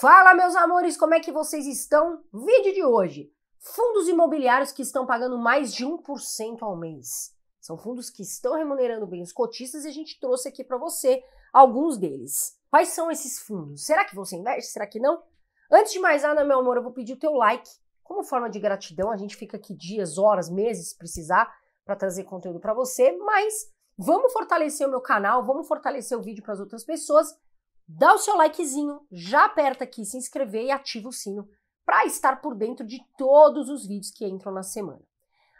Fala, meus amores, como é que vocês estão? Vídeo de hoje: fundos imobiliários que estão pagando mais de 1% ao mês. São fundos que estão remunerando bem os cotistas e a gente trouxe aqui para você alguns deles. Quais são esses fundos? Será que você investe? Será que não? Antes de mais nada, meu amor, eu vou pedir o teu like como forma de gratidão. A gente fica aqui dias, horas, meses, se precisar, para trazer conteúdo para você, mas vamos fortalecer o meu canal, vamos fortalecer o vídeo para as outras pessoas dá o seu likezinho, já aperta aqui se inscrever e ativa o sino para estar por dentro de todos os vídeos que entram na semana.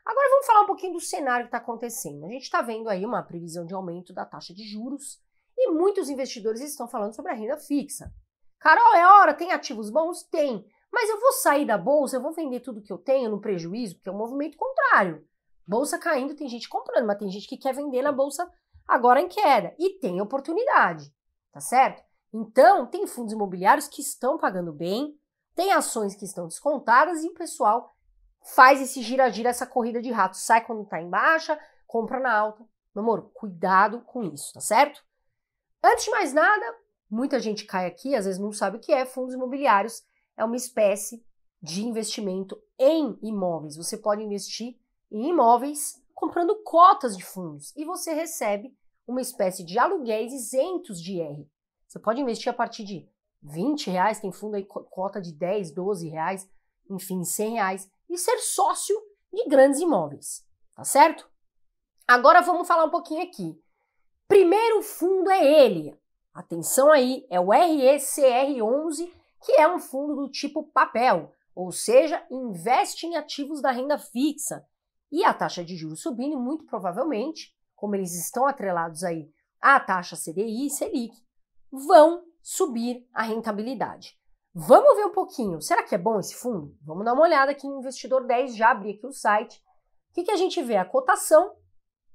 Agora vamos falar um pouquinho do cenário que está acontecendo. A gente está vendo aí uma previsão de aumento da taxa de juros e muitos investidores estão falando sobre a renda fixa. Carol, é hora, tem ativos bons? Tem. Mas eu vou sair da bolsa, eu vou vender tudo que eu tenho no prejuízo, porque é um movimento contrário. Bolsa caindo, tem gente comprando, mas tem gente que quer vender na bolsa agora em queda. E tem oportunidade, tá certo? Então, tem fundos imobiliários que estão pagando bem, tem ações que estão descontadas e o pessoal faz esse gira-gira, essa corrida de rato. Sai quando está em baixa, compra na alta. Meu amor, cuidado com isso, tá certo? Antes de mais nada, muita gente cai aqui, às vezes não sabe o que é. Fundos imobiliários é uma espécie de investimento em imóveis. Você pode investir em imóveis comprando cotas de fundos e você recebe uma espécie de aluguéis isentos de IR. Você pode investir a partir de 20 reais, tem fundo aí cota de 10, 12 reais, enfim, 100 reais, e ser sócio de grandes imóveis, tá certo? Agora vamos falar um pouquinho aqui. Primeiro fundo é ele, atenção aí, é o RECR11, que é um fundo do tipo papel, ou seja, investe em ativos da renda fixa. E a taxa de juros subindo, muito provavelmente, como eles estão atrelados aí à taxa CDI e Selic, vão subir a rentabilidade. Vamos ver um pouquinho. Será que é bom esse fundo? Vamos dar uma olhada aqui no Investidor 10, já abri aqui o site. O que, que a gente vê? A cotação,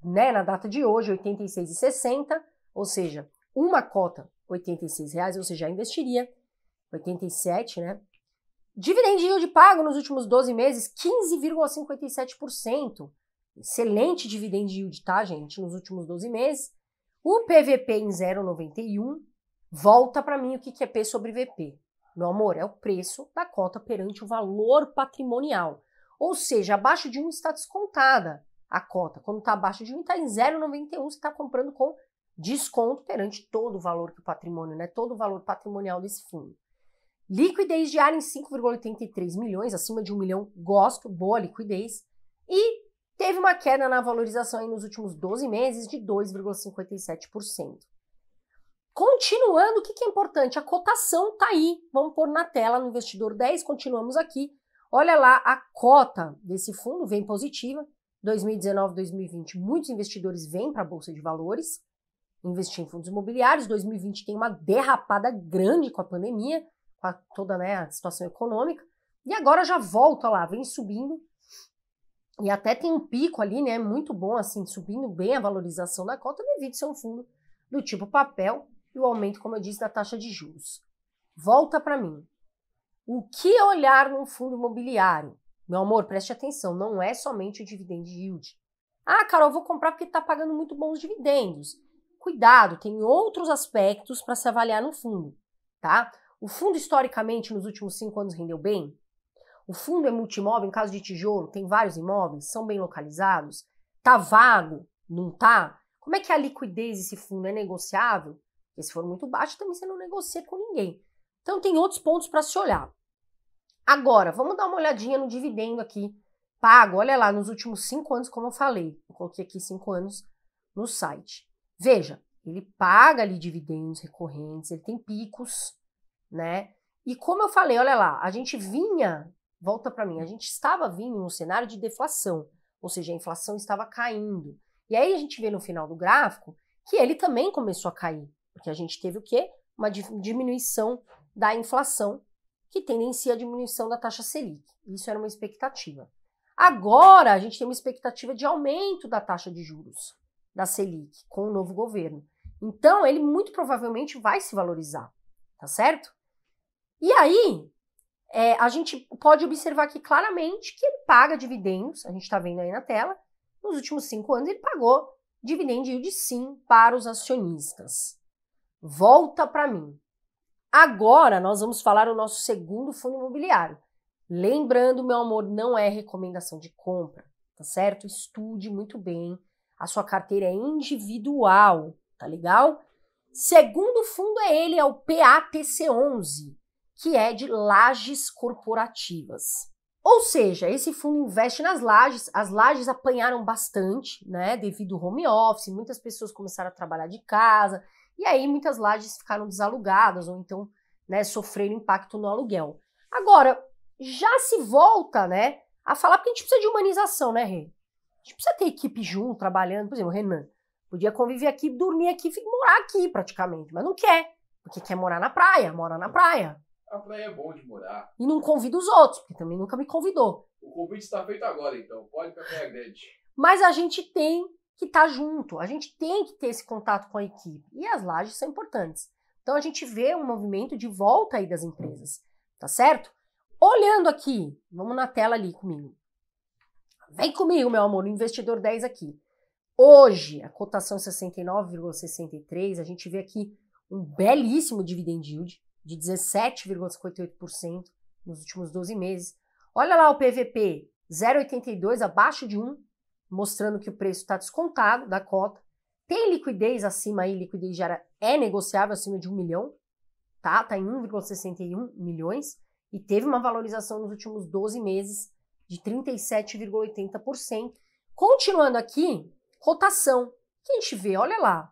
né, na data de hoje, R$ 86,60, ou seja, uma cota R$ 86,00, você já investiria, 87, né? Dividend yield pago nos últimos 12 meses, 15,57%. Excelente dividend yield, tá, gente? Nos últimos 12 meses. O PVP em 0,91, Volta para mim o que, é P sobre VP. Meu amor, é o preço da cota perante o valor patrimonial. Ou seja, abaixo de 1 está descontada a cota. Quando está abaixo de 1, está em 0,91, você está comprando com desconto perante todo o valor do patrimônio, né? todo o valor patrimonial desse fundo. Liquidez diária em 5,83 milhões, acima de 1 milhão, gosto, boa liquidez. E teve uma queda na valorização nos últimos 12 meses de 2,57%. Continuando, o que, que é importante? A cotação está aí. Vamos pôr na tela no investidor 10, continuamos aqui. Olha lá, a cota desse fundo vem positiva. 2019, 2020, muitos investidores vêm para a Bolsa de Valores investir em fundos imobiliários. 2020 tem uma derrapada grande com a pandemia, com a, toda né, a situação econômica. E agora já volta lá, vem subindo. E até tem um pico ali, né? Muito bom, assim, subindo bem a valorização da cota, devido ser um fundo do tipo papel, e o aumento, como eu disse, da taxa de juros. Volta para mim. O que olhar num fundo imobiliário? Meu amor, preste atenção, não é somente o dividend yield. Ah, Carol, vou comprar porque está pagando muito bons dividendos. Cuidado, tem outros aspectos para se avaliar no fundo, tá? O fundo, historicamente, nos últimos cinco anos rendeu bem? O fundo é multimóvel, em caso de tijolo, tem vários imóveis, são bem localizados? Tá vago? Não tá? Como é que é a liquidez desse fundo é negociável? Porque se for muito baixo, também você não negocia com ninguém. Então tem outros pontos para se olhar. Agora, vamos dar uma olhadinha no dividendo aqui pago. Olha lá, nos últimos cinco anos, como eu falei, eu coloquei aqui cinco anos no site. Veja, ele paga ali dividendos recorrentes, ele tem picos, né? E como eu falei, olha lá, a gente vinha, volta para mim, a gente estava vindo num cenário de deflação, ou seja, a inflação estava caindo. E aí a gente vê no final do gráfico que ele também começou a cair. Porque a gente teve o quê? Uma diminuição da inflação, que tendencia a diminuição da taxa Selic. Isso era uma expectativa. Agora a gente tem uma expectativa de aumento da taxa de juros da Selic com o novo governo. Então ele muito provavelmente vai se valorizar, tá certo? E aí é, a gente pode observar aqui claramente que ele paga dividendos, a gente está vendo aí na tela, nos últimos cinco anos ele pagou dividendos de sim para os acionistas. Volta para mim. Agora nós vamos falar o nosso segundo fundo imobiliário. Lembrando, meu amor, não é recomendação de compra, tá certo? Estude muito bem. A sua carteira é individual, tá legal? Segundo fundo é ele, é o PATC11, que é de lajes corporativas. Ou seja, esse fundo investe nas lajes, as lajes apanharam bastante, né, devido ao home office, muitas pessoas começaram a trabalhar de casa, e aí muitas lajes ficaram desalugadas ou então né, sofreram impacto no aluguel. Agora, já se volta né, a falar, porque a gente precisa de humanização, né, Rê? A gente precisa ter equipe junto, trabalhando. Por exemplo, o Renan podia conviver aqui, dormir aqui, morar aqui praticamente, mas não quer, porque quer morar na praia, mora na praia. A praia é bom de morar. E não convida os outros, porque também nunca me convidou. O convite está feito agora, então. Pode para a Grande. Mas a gente tem que está junto. A gente tem que ter esse contato com a equipe. E as lajes são importantes. Então a gente vê um movimento de volta aí das empresas, tá certo? Olhando aqui, vamos na tela ali comigo. Vem comigo, meu amor, investidor 10 aqui. Hoje, a cotação 69,63, a gente vê aqui um belíssimo dividend yield de 17,58% nos últimos 12 meses. Olha lá o PVP, 0,82 abaixo de 1, mostrando que o preço está descontado da cota. Tem liquidez acima aí, liquidez diária é negociável acima de um milhão, tá? Tá em 1,61 milhões e teve uma valorização nos últimos 12 meses de 37,80%. Continuando aqui, cotação. Que a gente vê, olha lá,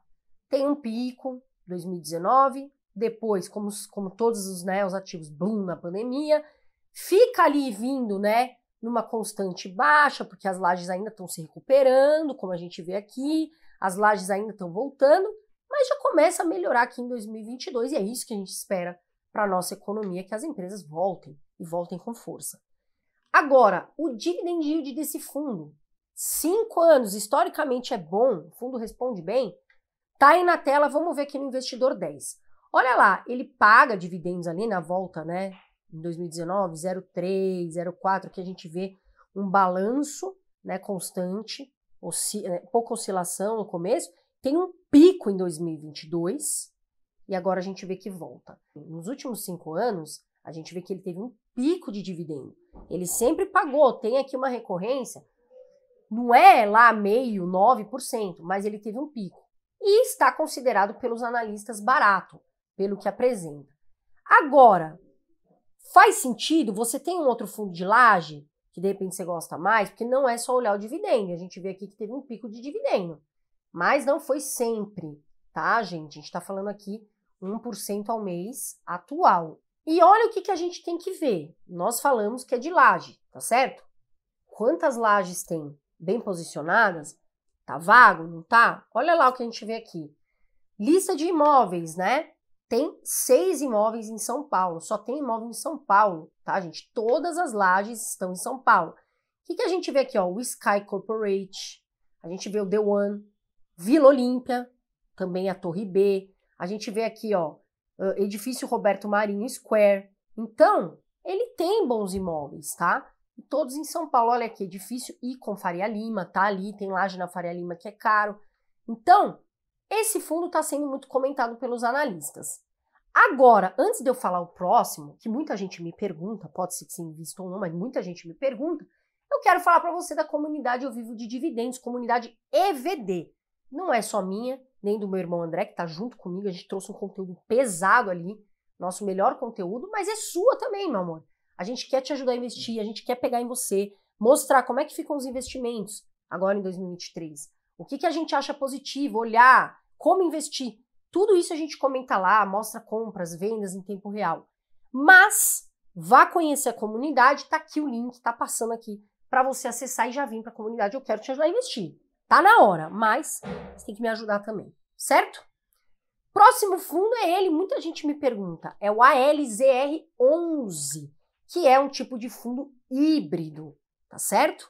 tem um pico 2019, depois, como, como todos os, né, os ativos, boom na pandemia, fica ali vindo, né, numa constante baixa, porque as lajes ainda estão se recuperando, como a gente vê aqui, as lajes ainda estão voltando, mas já começa a melhorar aqui em 2022 e é isso que a gente espera para a nossa economia, que as empresas voltem e voltem com força. Agora, o dividend yield desse fundo, cinco anos, historicamente é bom, o fundo responde bem, tá aí na tela, vamos ver aqui no investidor 10. Olha lá, ele paga dividendos ali na volta, né, em 2019, 03, 04, que a gente vê um balanço né, constante, oscil é, pouca oscilação no começo, tem um pico em 2022 e agora a gente vê que volta. Nos últimos cinco anos, a gente vê que ele teve um pico de dividendo. Ele sempre pagou, tem aqui uma recorrência, não é lá meio, 9%, mas ele teve um pico. E está considerado pelos analistas barato, pelo que apresenta. Agora, Faz sentido? Você tem um outro fundo de laje que de repente você gosta mais, porque não é só olhar o dividendo. A gente vê aqui que teve um pico de dividendo, mas não foi sempre, tá, gente? A gente está falando aqui 1% ao mês atual. E olha o que, que a gente tem que ver. Nós falamos que é de laje, tá certo? Quantas lajes tem bem posicionadas? Tá vago, não tá? Olha lá o que a gente vê aqui. Lista de imóveis, né? tem seis imóveis em São Paulo, só tem imóvel em São Paulo, tá, gente? Todas as lajes estão em São Paulo. O que, que a gente vê aqui, ó? O Sky Corporate, a gente vê o The One, Vila Olímpia, também a Torre B, a gente vê aqui, ó, edifício Roberto Marinho Square. Então, ele tem bons imóveis, tá? Todos em São Paulo, olha aqui, edifício e com Faria Lima, tá ali, tem laje na Faria Lima que é caro. Então, esse fundo está sendo muito comentado pelos analistas. Agora, antes de eu falar o próximo, que muita gente me pergunta, pode ser que se invista ou não, mas muita gente me pergunta, eu quero falar para você da comunidade Eu Vivo de Dividendos, comunidade EVD. Não é só minha, nem do meu irmão André, que está junto comigo, a gente trouxe um conteúdo pesado ali, nosso melhor conteúdo, mas é sua também, meu amor. A gente quer te ajudar a investir, a gente quer pegar em você, mostrar como é que ficam os investimentos agora em 2023. O que, que a gente acha positivo, olhar, como investir. Tudo isso a gente comenta lá, mostra compras, vendas em tempo real. Mas vá conhecer a comunidade, tá aqui o link, tá passando aqui para você acessar e já vir para a comunidade. Eu quero te ajudar a investir. Tá na hora, mas você tem que me ajudar também, certo? Próximo fundo é ele, muita gente me pergunta, é o ALZR11, que é um tipo de fundo híbrido, tá certo?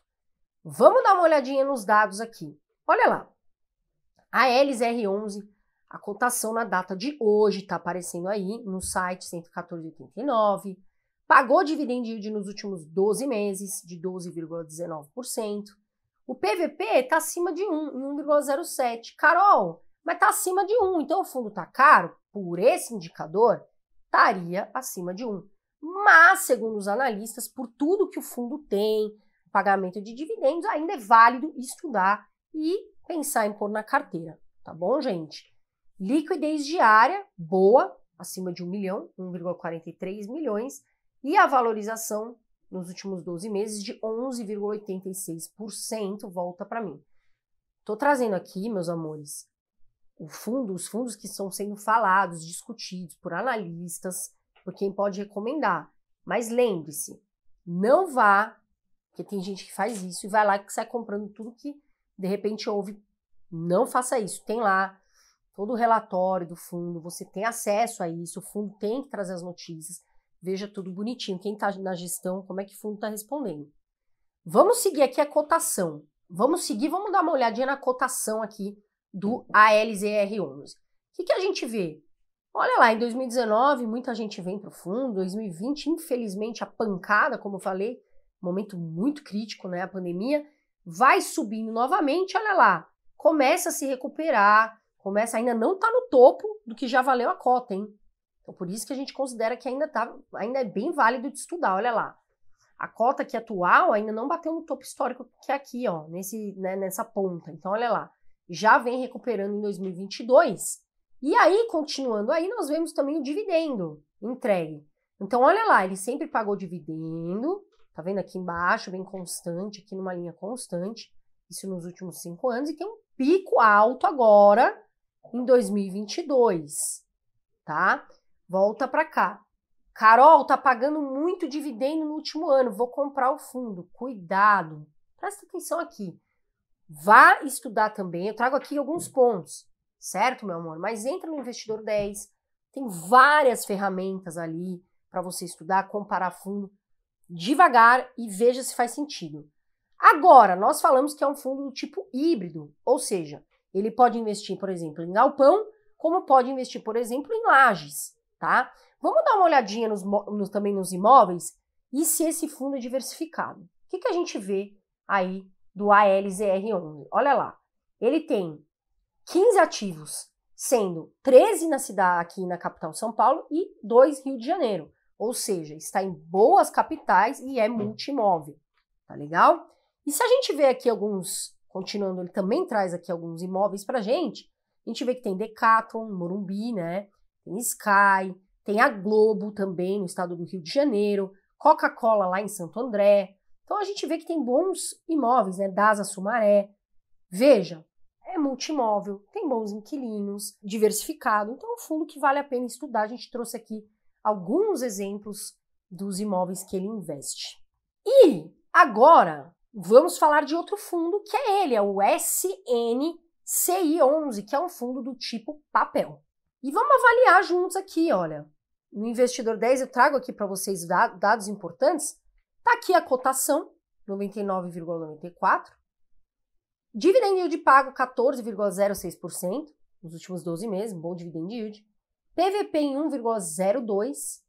Vamos dar uma olhadinha nos dados aqui. Olha lá, a LZR11, a cotação na data de hoje está aparecendo aí no site 114,89. Pagou dividend yield nos últimos 12 meses de 12,19%. O PVP está acima de 1, 1,07. Carol, mas está acima de 1, então o fundo está caro? Por esse indicador, estaria acima de 1. Mas, segundo os analistas, por tudo que o fundo tem, pagamento de dividendos, ainda é válido estudar e pensar em pôr na carteira, tá bom, gente? Liquidez diária boa, acima de 1 milhão, 1,43 milhões, e a valorização nos últimos 12 meses de 11,86%, volta para mim. Tô trazendo aqui, meus amores, o fundo, os fundos que estão sendo falados, discutidos por analistas, por quem pode recomendar. Mas lembre-se, não vá, porque tem gente que faz isso e vai lá que sai comprando tudo que de repente houve, não faça isso, tem lá todo o relatório do fundo, você tem acesso a isso, o fundo tem que trazer as notícias, veja tudo bonitinho, quem está na gestão, como é que o fundo está respondendo. Vamos seguir aqui a cotação, vamos seguir, vamos dar uma olhadinha na cotação aqui do ALZR11. O que, que a gente vê? Olha lá, em 2019 muita gente vem para o fundo, 2020 infelizmente a pancada, como eu falei, momento muito crítico, né, a pandemia, vai subindo novamente, olha lá, começa a se recuperar, começa ainda não está no topo do que já valeu a cota, hein? Então por isso que a gente considera que ainda tá, ainda é bem válido de estudar, olha lá. A cota aqui atual ainda não bateu no topo histórico que é aqui, ó, nesse, né, nessa ponta. Então olha lá, já vem recuperando em 2022. E aí, continuando aí, nós vemos também o dividendo entregue. Então olha lá, ele sempre pagou dividendo, Tá vendo aqui embaixo, bem constante, aqui numa linha constante, isso nos últimos cinco anos, e tem um pico alto agora em 2022, tá? Volta para cá. Carol, tá pagando muito dividendo no último ano, vou comprar o fundo. Cuidado, presta atenção aqui. Vá estudar também, eu trago aqui alguns pontos, certo, meu amor? Mas entra no Investidor 10, tem várias ferramentas ali para você estudar, comparar fundo devagar e veja se faz sentido. Agora, nós falamos que é um fundo do tipo híbrido, ou seja, ele pode investir, por exemplo, em galpão, como pode investir, por exemplo, em lajes, tá? Vamos dar uma olhadinha nos, também nos imóveis e se esse fundo é diversificado. O que, que a gente vê aí do ALZR11? Olha lá, ele tem 15 ativos, sendo 13 na cidade aqui na capital São Paulo e 2 Rio de Janeiro. Ou seja, está em boas capitais e é multimóvel. Tá legal? E se a gente vê aqui alguns, continuando, ele também traz aqui alguns imóveis para gente. A gente vê que tem Decathlon, Morumbi, né? Tem Sky, tem a Globo também no estado do Rio de Janeiro, Coca-Cola lá em Santo André. Então a gente vê que tem bons imóveis, né? Dasa Sumaré. Veja, é multimóvel, tem bons inquilinos, diversificado. Então é um fundo que vale a pena estudar. A gente trouxe aqui alguns exemplos dos imóveis que ele investe. E agora vamos falar de outro fundo que é ele, é o SNCI11, que é um fundo do tipo papel. E vamos avaliar juntos aqui, olha. No investidor 10 eu trago aqui para vocês dados importantes. Tá aqui a cotação, 99,94. Dividend yield pago 14,06% nos últimos 12 meses, bom dividend yield. PVP em 1,02,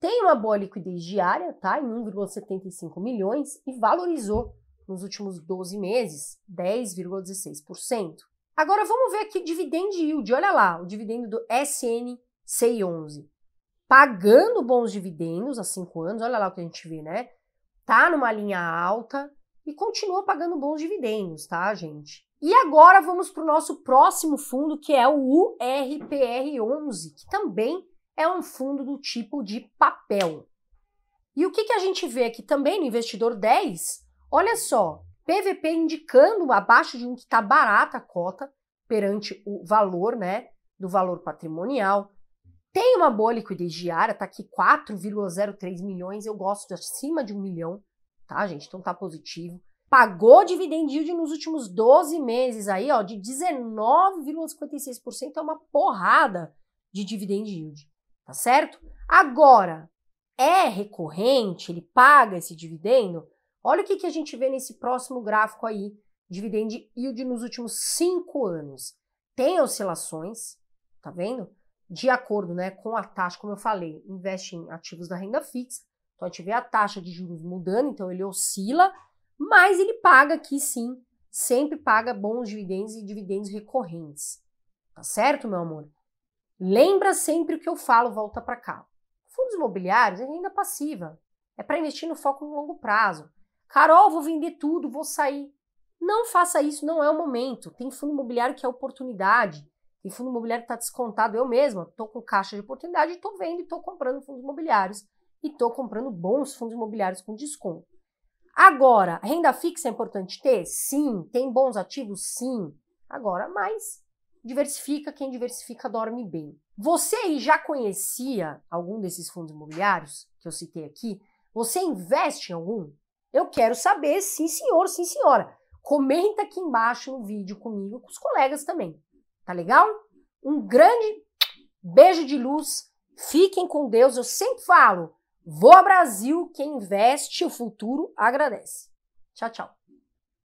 tem uma boa liquidez diária, tá? Em 1,75 milhões e valorizou nos últimos 12 meses 10,16%. Agora vamos ver aqui dividend yield. Olha lá, o dividendo do SNC11. Pagando bons dividendos há 5 anos, olha lá o que a gente vê, né? Tá numa linha alta, e continua pagando bons dividendos, tá, gente? E agora vamos para o nosso próximo fundo, que é o URPR11, que também é um fundo do tipo de papel. E o que, que a gente vê aqui também no investidor 10? Olha só, PVP indicando abaixo de um que está barata a cota perante o valor, né, do valor patrimonial. Tem uma boa liquidez diária, está aqui 4,03 milhões, eu gosto de acima de um milhão tá, gente? Então tá positivo. Pagou dividend yield nos últimos 12 meses aí, ó, de 19,56%, é uma porrada de dividend yield, tá certo? Agora, é recorrente, ele paga esse dividendo? Olha o que, que a gente vê nesse próximo gráfico aí, dividend yield nos últimos 5 anos. Tem oscilações, tá vendo? De acordo né, com a taxa, como eu falei, investe em ativos da renda fixa, então a gente vê a taxa de juros mudando, então ele oscila, mas ele paga aqui sim, sempre paga bons dividendos e dividendos recorrentes. Tá certo, meu amor? Lembra sempre o que eu falo, volta para cá. Fundos imobiliários é renda passiva. É para investir no foco no longo prazo. Carol, vou vender tudo, vou sair. Não faça isso, não é o momento. Tem fundo imobiliário que é oportunidade. Tem fundo imobiliário que está descontado. Eu mesma estou com caixa de oportunidade, estou vendo e estou comprando fundos imobiliários e estou comprando bons fundos imobiliários com desconto. Agora, renda fixa é importante ter? Sim. Tem bons ativos? Sim. Agora, mas diversifica, quem diversifica dorme bem. Você aí já conhecia algum desses fundos imobiliários que eu citei aqui? Você investe em algum? Eu quero saber, sim senhor, sim senhora. Comenta aqui embaixo no vídeo comigo, com os colegas também. Tá legal? Um grande beijo de luz. Fiquem com Deus. Eu sempre falo, Voa Brasil, quem investe o futuro agradece. Tchau, tchau.